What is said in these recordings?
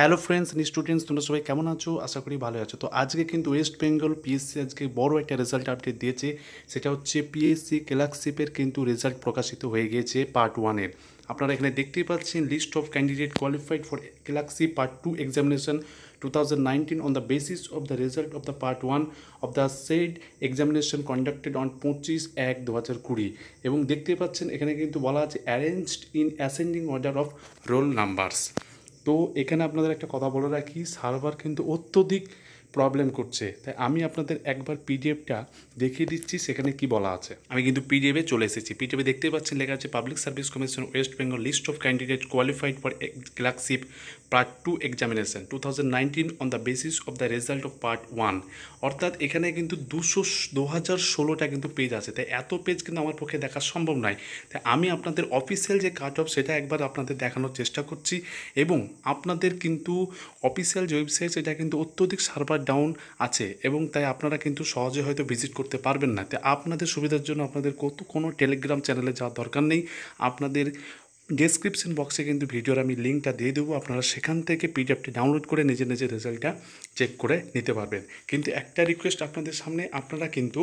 hello friends নি students তোমরা সবাই কেমন আছো আশা করি ভালো আছো তো আজকে কিন্তু ওয়েস্ট বেঙ্গল পিএসসি আজকে বড় একটা রেজাল্ট আপডেট দিয়েছে সেটা হচ্ছে পিএসসি ক্লার্কশিপের কিন্তু রেজাল্ট প্রকাশিত হয়ে গিয়েছে পার্ট ওয়ানের আপনারা এখানে দেখতেই পাচ্ছেন list of candidate qualified for clerkship part two examination two thousand nineteen on the basis of the result of the part one of the said examination conducted on পঁচিশ এক দু হাজার কুড়ি এবং দেখতে পাচ্ছেন এখানে কিন্তু বলা আছে arranged in ascending order of roll numbers তো এখানে আপনাদের একটা কথা বলে রাখি সার্ভার কিন্তু অত্যধিক প্রবলেম করছে তাই আমি আপনাদের একবার পিডিএফটা দেখিয়ে দিচ্ছি সেখানে কি বলা আছে আমি কিন্তু পিডিএফে চলে এসেছি পিডিএফে দেখতে পাচ্ছেন লেখা আছে public service commission West Bengal list of candidate qualified for clerkship part two examination two thousand nineteen on the basis of the result of part one অর্থাৎ এখানে কিন্তু দুশো দু হাজার ষোলোটা কিন্তু পেজ আছে তাই এত পেজ কিন্তু আমার পক্ষে দেখা সম্ভব নয় তাই আমি আপনাদের অফিসিয়াল যে কাট অফ সেটা একবার আপনাদের দেখানোর চেষ্টা করছি এবং আপনাদের কিন্তু অফিসিয়াল যে ওয়েবসাইট সেটা কিন্তু অত্যধিক সার্ভার ডাউন আছে এবং তাই আপনারা কিন্তু সহজে হয়তো ভিজিট করতে পারবেন না তাই আপনাদের সুবিধার জন্য আপনাদের কত কোনো টেলিগ্রাম চ্যানেলে যাওয়ার দরকার নেই আপনাদের ডেসক্রিপশন বক্সে কিন্তু ভিডিওর আমি লিঙ্কটা দিয়ে দেবো আপনারা সেখান থেকে পিডিএফটি ডাউনলোড করে নিজের নিজের রেজাল্টটা চেক করে নিতে পারবেন কিন্তু একটা রিকোয়েস্ট আপনাদের সামনে আপনারা কিন্তু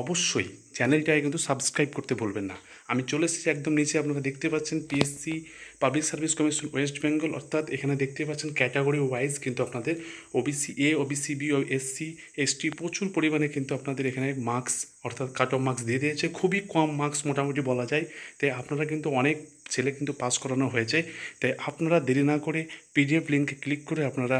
অবশ্যই চ্যানেলটাকে কিন্তু সাবস্ক্রাইব করতে ভুলবেন না আমি চলে এসেছি একদম নিচে আপনারা দেখতে পাচ্ছেন PSC public service commission West Bengal অর্থাৎ এখানে দেখতে পাচ্ছেন ক্যাটাগরি ওয়াইজ কিন্তু আপনাদের ওবিসি এ ওবিসি বি ও এসসি এসটি প্রচুর পরিমাণে কিন্তু আপনাদের এখানে মার্কস অর্থাৎ কাট অফ মার্কস দিয়ে দিয়েছে খুবই কম মার্কস মোটামুটি বলা যায় তাই আপনারা কিন্তু অনেক ছেলে কিন্তু পাস করানো হয়েছে তাই আপনারা দেরি না করে পিডিএফ লিঙ্কে ক্লিক করে আপনারা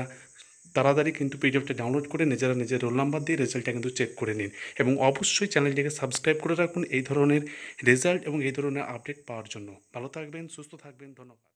তাড়াতাড়ি কিন্তু পিডিএফটা ডাউনলোড করে নিজেরা নিজের রোল নাম্বার দিয়ে রেজাল্টটা কিন্তু চেক করে নিন এবং অবশ্যই চ্যানেলটিকে সাবস্ক্রাইব করে রাখুন এই ধরনের রেজাল্ট এবং এই ধরনের আপডেট পাওয়ার জন্য ভালো থাকবেন সুস্থ থাকবেন ধন্যবাদ